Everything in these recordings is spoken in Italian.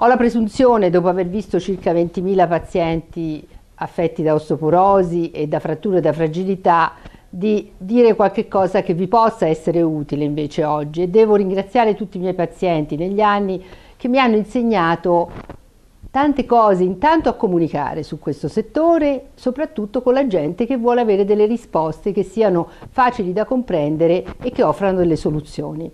Ho la presunzione, dopo aver visto circa 20.000 pazienti affetti da osteoporosi e da fratture da fragilità, di dire qualche cosa che vi possa essere utile invece oggi e devo ringraziare tutti i miei pazienti negli anni che mi hanno insegnato tante cose, intanto a comunicare su questo settore, soprattutto con la gente che vuole avere delle risposte che siano facili da comprendere e che offrano delle soluzioni.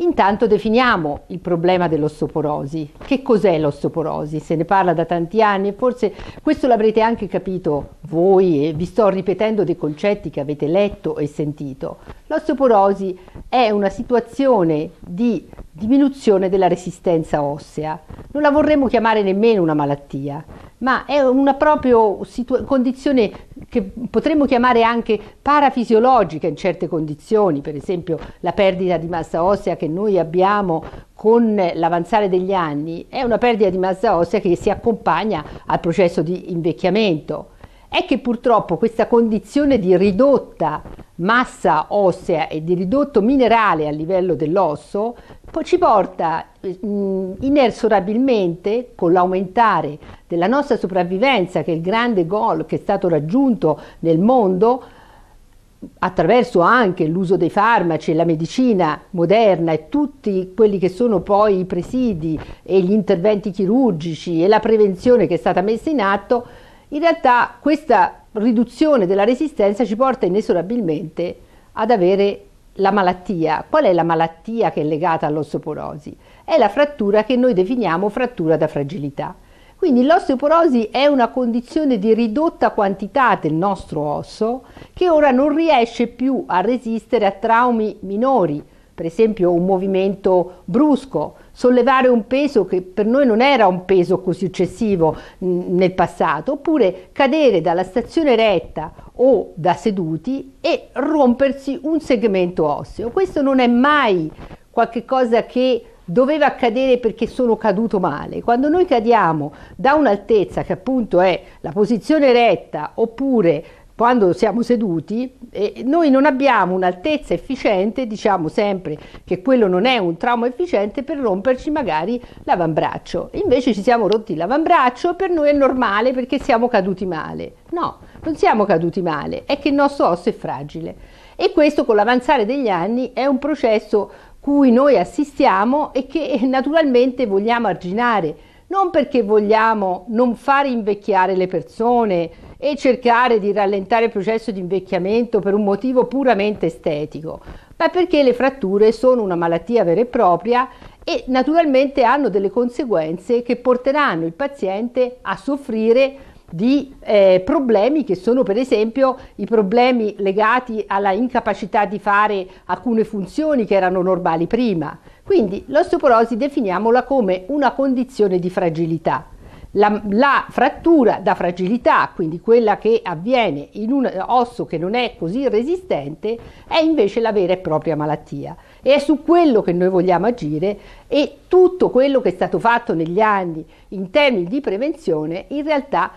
Intanto definiamo il problema dell'ossoporosi. Che cos'è l'ossoporosi? Se ne parla da tanti anni e forse questo l'avrete anche capito voi e vi sto ripetendo dei concetti che avete letto e sentito. L'ossoporosi è una situazione di diminuzione della resistenza ossea. Non la vorremmo chiamare nemmeno una malattia, ma è una proprio condizione che potremmo chiamare anche parafisiologica in certe condizioni, per esempio la perdita di massa ossea che noi abbiamo con l'avanzare degli anni è una perdita di massa ossea che si accompagna al processo di invecchiamento è che purtroppo questa condizione di ridotta massa ossea e di ridotto minerale a livello dell'osso ci porta inesorabilmente con l'aumentare della nostra sopravvivenza, che è il grande goal che è stato raggiunto nel mondo, attraverso anche l'uso dei farmaci, e la medicina moderna e tutti quelli che sono poi i presidi e gli interventi chirurgici e la prevenzione che è stata messa in atto, in realtà questa riduzione della resistenza ci porta inesorabilmente ad avere la malattia. Qual è la malattia che è legata all'osteoporosi? È la frattura che noi definiamo frattura da fragilità. Quindi l'osteoporosi è una condizione di ridotta quantità del nostro osso che ora non riesce più a resistere a traumi minori, per esempio un movimento brusco, sollevare un peso che per noi non era un peso così eccessivo nel passato, oppure cadere dalla stazione retta o da seduti e rompersi un segmento osseo. Questo non è mai qualcosa che doveva accadere perché sono caduto male. Quando noi cadiamo da un'altezza che appunto è la posizione retta oppure quando siamo seduti, eh, noi non abbiamo un'altezza efficiente, diciamo sempre che quello non è un trauma efficiente per romperci magari l'avambraccio. Invece ci siamo rotti l'avambraccio, per noi è normale perché siamo caduti male. No, non siamo caduti male, è che il nostro osso è fragile. E questo con l'avanzare degli anni è un processo cui noi assistiamo e che naturalmente vogliamo arginare non perché vogliamo non far invecchiare le persone e cercare di rallentare il processo di invecchiamento per un motivo puramente estetico, ma perché le fratture sono una malattia vera e propria e naturalmente hanno delle conseguenze che porteranno il paziente a soffrire di eh, problemi che sono per esempio i problemi legati alla incapacità di fare alcune funzioni che erano normali prima quindi l'osteoporosi definiamola come una condizione di fragilità. La, la, frattura da fragilità, quindi quella che avviene in un osso che non è così resistente, è invece la vera e propria malattia. E è su quello che noi vogliamo agire e tutto quello che è stato fatto negli anni in termini di prevenzione in realtà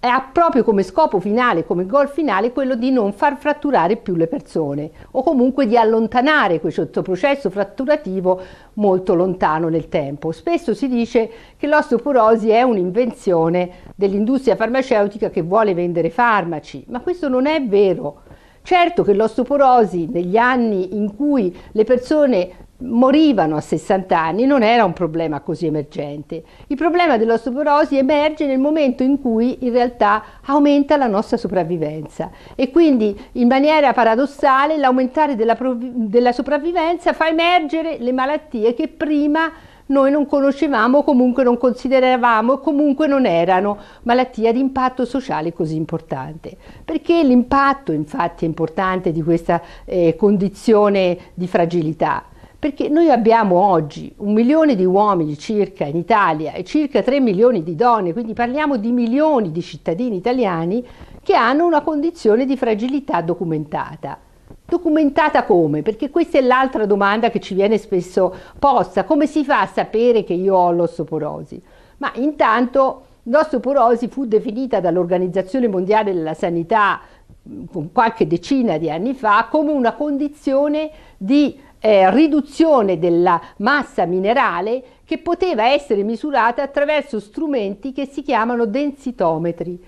ha proprio come scopo finale, come goal finale, quello di non far fratturare più le persone o comunque di allontanare questo processo fratturativo molto lontano nel tempo. Spesso si dice che l'osteoporosi è un'invenzione dell'industria farmaceutica che vuole vendere farmaci, ma questo non è vero. Certo che l'osteoporosi negli anni in cui le persone morivano a 60 anni non era un problema così emergente. Il problema dell'osteoporosi emerge nel momento in cui in realtà aumenta la nostra sopravvivenza e quindi in maniera paradossale l'aumentare della, della sopravvivenza fa emergere le malattie che prima noi non conoscevamo, comunque non consideravamo, comunque non erano malattie di impatto sociale così importante. Perché l'impatto infatti è importante di questa eh, condizione di fragilità? Perché noi abbiamo oggi un milione di uomini circa in Italia e circa 3 milioni di donne, quindi parliamo di milioni di cittadini italiani che hanno una condizione di fragilità documentata. Documentata come? Perché questa è l'altra domanda che ci viene spesso posta. Come si fa a sapere che io ho l'ossoporosi? Ma intanto l'ossoporosi fu definita dall'Organizzazione Mondiale della Sanità mm, qualche decina di anni fa come una condizione di eh, riduzione della massa minerale che poteva essere misurata attraverso strumenti che si chiamano densitometri.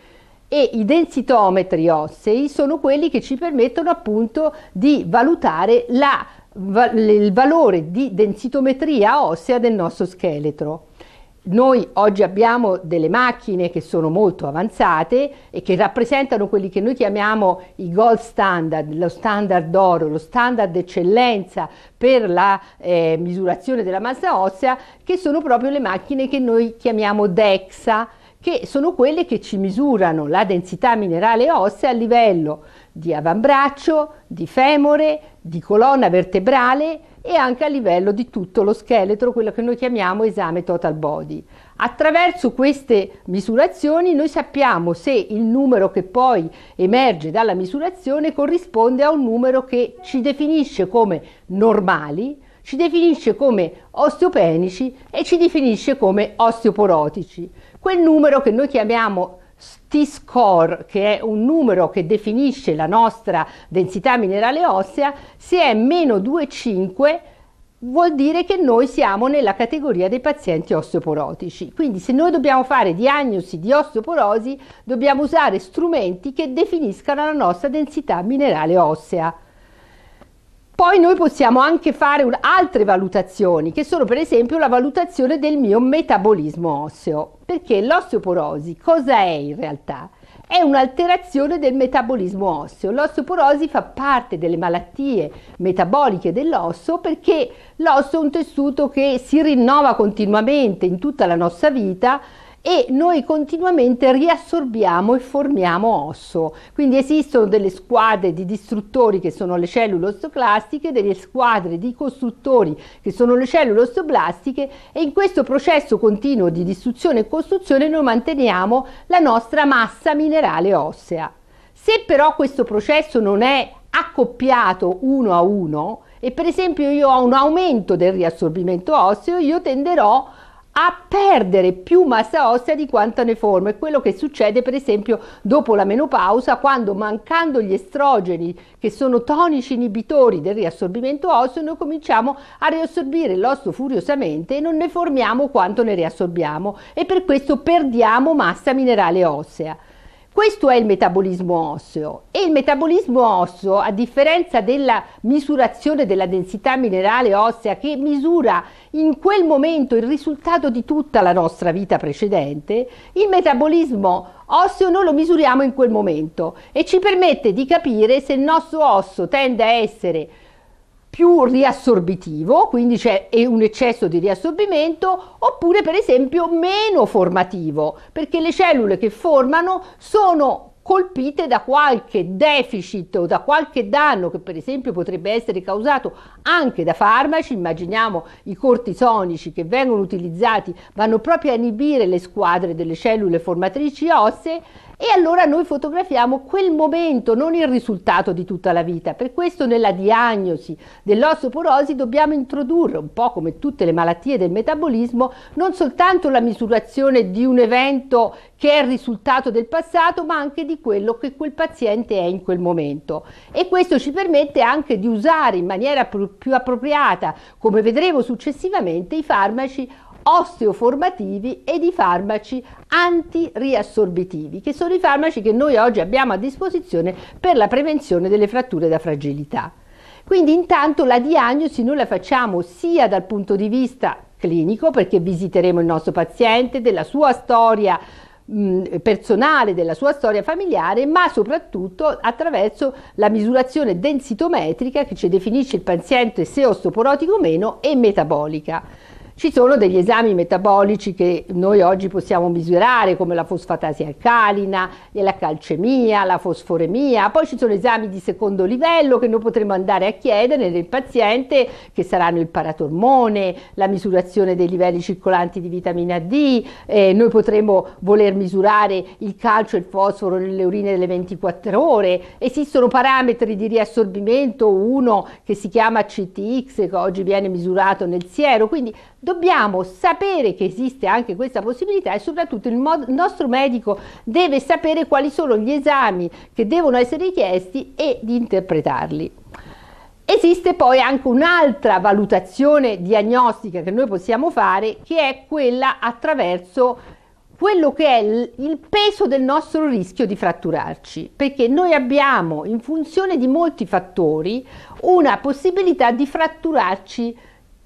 E i densitometri ossei sono quelli che ci permettono appunto di valutare la, il valore di densitometria ossea del nostro scheletro. Noi oggi abbiamo delle macchine che sono molto avanzate e che rappresentano quelli che noi chiamiamo i gold standard, lo standard d'oro, lo standard d'eccellenza per la eh, misurazione della massa ossea, che sono proprio le macchine che noi chiamiamo DEXA, che sono quelle che ci misurano la densità minerale ossea a livello di avambraccio, di femore, di colonna vertebrale e anche a livello di tutto lo scheletro, quello che noi chiamiamo esame total body. Attraverso queste misurazioni noi sappiamo se il numero che poi emerge dalla misurazione corrisponde a un numero che ci definisce come normali, ci definisce come osteopenici e ci definisce come osteoporotici. Quel numero che noi chiamiamo T-score, che è un numero che definisce la nostra densità minerale ossea, se è meno 2,5 vuol dire che noi siamo nella categoria dei pazienti osteoporotici. Quindi se noi dobbiamo fare diagnosi di osteoporosi, dobbiamo usare strumenti che definiscano la nostra densità minerale ossea. Poi noi possiamo anche fare un, altre valutazioni, che sono per esempio la valutazione del mio metabolismo osseo, perché l'osteoporosi cosa è in realtà? È un'alterazione del metabolismo osseo. L'osteoporosi fa parte delle malattie metaboliche dell'osso perché l'osso è un tessuto che si rinnova continuamente in tutta la nostra vita, e noi continuamente riassorbiamo e formiamo osso. Quindi esistono delle squadre di distruttori che sono le cellule osteoclastiche, delle squadre di costruttori che sono le cellule osteoblastiche e in questo processo continuo di distruzione e costruzione noi manteniamo la nostra massa minerale ossea. Se però questo processo non è accoppiato uno a uno e per esempio io ho un aumento del riassorbimento osseo, io tenderò a a perdere più massa ossea di quanto ne forma. È quello che succede per esempio dopo la menopausa quando mancando gli estrogeni che sono tonici inibitori del riassorbimento osseo noi cominciamo a riassorbire l'osso furiosamente e non ne formiamo quanto ne riassorbiamo e per questo perdiamo massa minerale ossea. Questo è il metabolismo osseo e il metabolismo osseo, a differenza della misurazione della densità minerale ossea che misura in quel momento il risultato di tutta la nostra vita precedente, il metabolismo osseo noi lo misuriamo in quel momento e ci permette di capire se il nostro osso tende a essere più riassorbitivo, quindi c'è un eccesso di riassorbimento, oppure per esempio meno formativo, perché le cellule che formano sono colpite da qualche deficit o da qualche danno che per esempio potrebbe essere causato anche da farmaci, immaginiamo i cortisonici che vengono utilizzati, vanno proprio a inibire le squadre delle cellule formatrici ossee, e allora noi fotografiamo quel momento, non il risultato di tutta la vita. Per questo nella diagnosi dell'osteoporosi dobbiamo introdurre, un po' come tutte le malattie del metabolismo, non soltanto la misurazione di un evento che è il risultato del passato, ma anche di quello che quel paziente è in quel momento. E questo ci permette anche di usare in maniera più appropriata, come vedremo successivamente, i farmaci osteoformativi e di farmaci antiriassorbitivi, che sono i farmaci che noi oggi abbiamo a disposizione per la prevenzione delle fratture da fragilità. Quindi intanto la diagnosi noi la facciamo sia dal punto di vista clinico, perché visiteremo il nostro paziente, della sua storia mm, personale della sua storia familiare, ma soprattutto attraverso la misurazione densitometrica che ci definisce il paziente se osteoporotico o meno e metabolica. Ci sono degli esami metabolici che noi oggi possiamo misurare come la fosfatasi alcalina, la calcemia, la fosforemia, poi ci sono esami di secondo livello che noi potremo andare a chiedere nel paziente che saranno il paratormone, la misurazione dei livelli circolanti di vitamina D, eh, noi potremo voler misurare il calcio e il fosforo nelle urine delle 24 ore, esistono parametri di riassorbimento, uno che si chiama CTX che oggi viene misurato nel siero, quindi dobbiamo sapere che esiste anche questa possibilità e soprattutto il, mod- il nostro medico deve sapere quali sono gli esami che devono essere richiesti e di interpretarli. Esiste poi anche un'altra valutazione diagnostica che noi possiamo fare che è quella attraverso quello che è il peso del nostro rischio di fratturarci, perché noi abbiamo in funzione di molti fattori una possibilità di fratturarci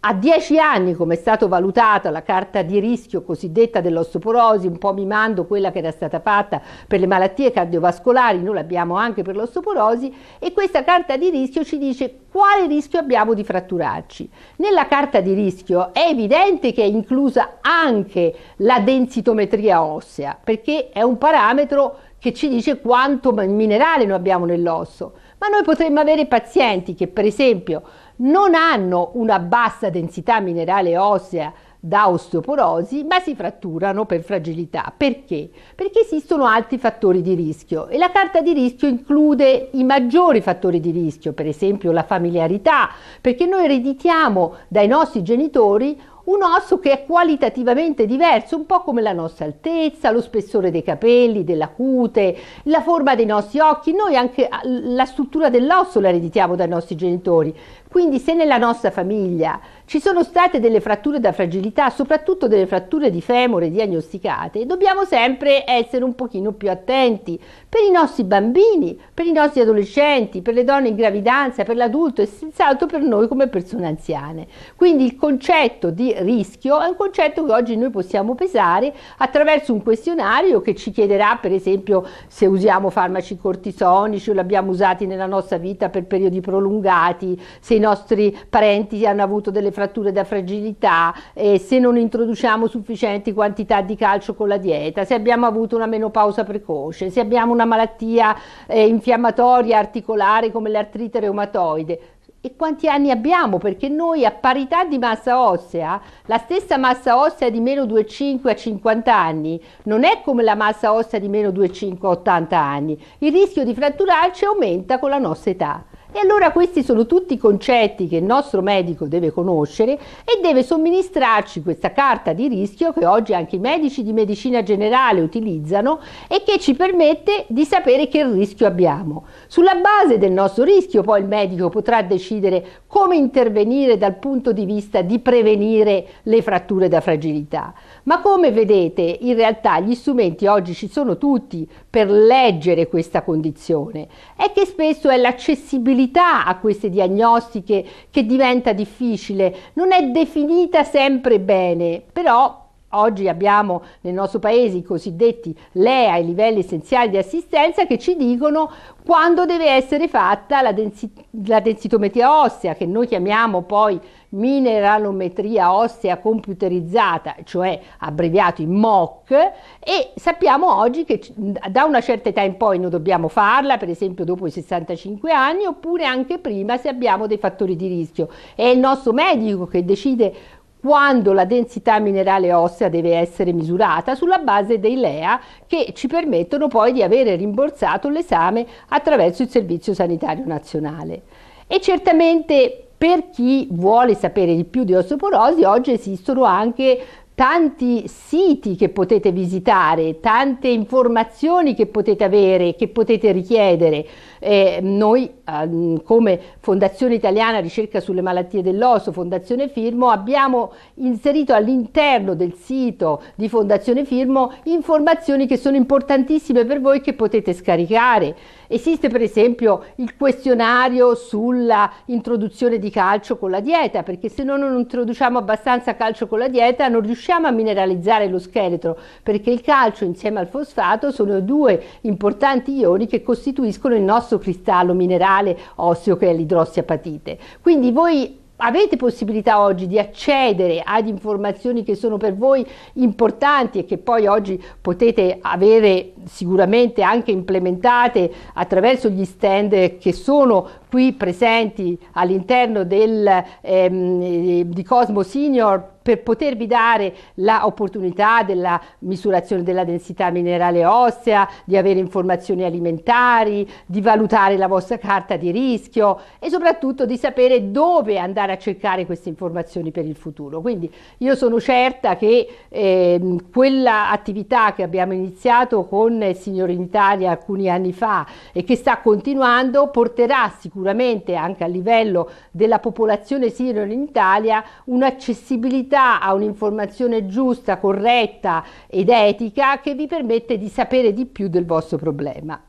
a 10 anni, come è stata valutata la carta di rischio cosiddetta dell'osteoporosi, un po' mimando quella che era stata fatta per le malattie cardiovascolari, noi l'abbiamo anche per l'osteoporosi, e questa carta di rischio ci dice quale rischio abbiamo di fratturarci. Nella carta di rischio è evidente che è inclusa anche la densitometria ossea, perché è un parametro che ci dice quanto minerale noi abbiamo nell'osso. Ma noi potremmo avere pazienti che, per esempio, non hanno una bassa densità minerale ossea da osteoporosi, ma si fratturano per fragilità. Perché? Perché esistono altri fattori di rischio e la carta di rischio include i maggiori fattori di rischio, per esempio la familiarità, perché noi ereditiamo dai nostri genitori un osso che è qualitativamente diverso, un po' come la nostra altezza, lo spessore dei capelli, della cute, la forma dei nostri occhi. Noi anche la struttura dell'osso la ereditiamo dai nostri genitori, quindi se nella nostra famiglia ci sono state delle fratture da fragilità, soprattutto delle fratture di femore diagnosticate, dobbiamo sempre essere un pochino più attenti per i nostri bambini, per i nostri adolescenti, per le donne in gravidanza, per l'adulto e senz'altro per noi come persone anziane. Quindi il concetto di rischio è un concetto che oggi noi possiamo pesare attraverso un questionario che ci chiederà per esempio se usiamo farmaci cortisonici o li abbiamo usati nella nostra vita per periodi prolungati, se i nostri parenti hanno avuto delle fratture da fragilità, eh, se non introduciamo sufficienti quantità di calcio con la dieta, se abbiamo avuto una menopausa precoce, se abbiamo una malattia eh, infiammatoria articolare come l'artrite reumatoide, e quanti anni abbiamo, perché noi a parità di massa ossea, la stessa massa ossea di meno 2,5 a 50 anni non è come la massa ossea di meno 2,5 a 80 anni. Il rischio di fratturarci aumenta con la nostra età. E allora questi sono tutti i concetti che il nostro medico deve conoscere e deve somministrarci questa carta di rischio che oggi anche i medici di medicina generale utilizzano e che ci permette di sapere che rischio abbiamo. Sulla base del nostro rischio poi il medico potrà decidere come intervenire dal punto di vista di prevenire le fratture da fragilità. Ma come vedete in realtà gli strumenti oggi ci sono tutti per leggere questa condizione. È che spesso è l'accessibilità affidabilità a queste diagnostiche che diventa difficile, non è definita sempre bene, però Oggi abbiamo nel nostro paese i cosiddetti LEA, i livelli essenziali di assistenza, che ci dicono quando deve essere fatta la, densi la densitometria ossea, che noi chiamiamo poi mineralometria ossea computerizzata, cioè abbreviato in MOC, e sappiamo oggi che da una certa età in poi non dobbiamo farla, per esempio dopo i 65 anni, oppure anche prima se abbiamo dei fattori di rischio. È il nostro medico che decide quando la densità minerale ossea deve essere misurata sulla base dei LEA che ci permettono poi di avere rimborsato l'esame attraverso il Servizio Sanitario Nazionale. E certamente per chi vuole sapere di più di osteoporosi, oggi esistono anche tanti siti che potete visitare, tante informazioni che potete avere, che potete richiedere. Eh, noi eh, come Fondazione Italiana Ricerca sulle Malattie dell'Osso, Fondazione Firmo, abbiamo inserito all'interno del sito di Fondazione Firmo informazioni che sono importantissime per voi che potete scaricare. Esiste per esempio il questionario sulla introduzione di calcio con la dieta, perché se noi non introduciamo abbastanza calcio con la dieta non riusciamo a mineralizzare lo scheletro, perché il calcio insieme al fosfato sono due importanti ioni che costituiscono il nostro cristallo minerale osseo che è l'idrossiapatite. Quindi voi avete possibilità oggi di accedere ad informazioni che sono per voi importanti e che poi oggi potete avere sicuramente anche implementate attraverso gli stand che sono qui presenti all'interno ehm, eh, di Cosmo Senior per potervi dare l'opportunità della misurazione della densità minerale ossea, di avere informazioni alimentari, di valutare la vostra carta di rischio e soprattutto di sapere dove andare a cercare queste informazioni per il futuro. Quindi io sono certa che eh, quella attività che abbiamo iniziato con il Signore in Italia alcuni anni fa e che sta continuando porterà sicuramente sicuramente anche a livello della popolazione siriana in Italia un'accessibilità a un'informazione giusta, corretta ed etica che vi permette di sapere di più del vostro problema.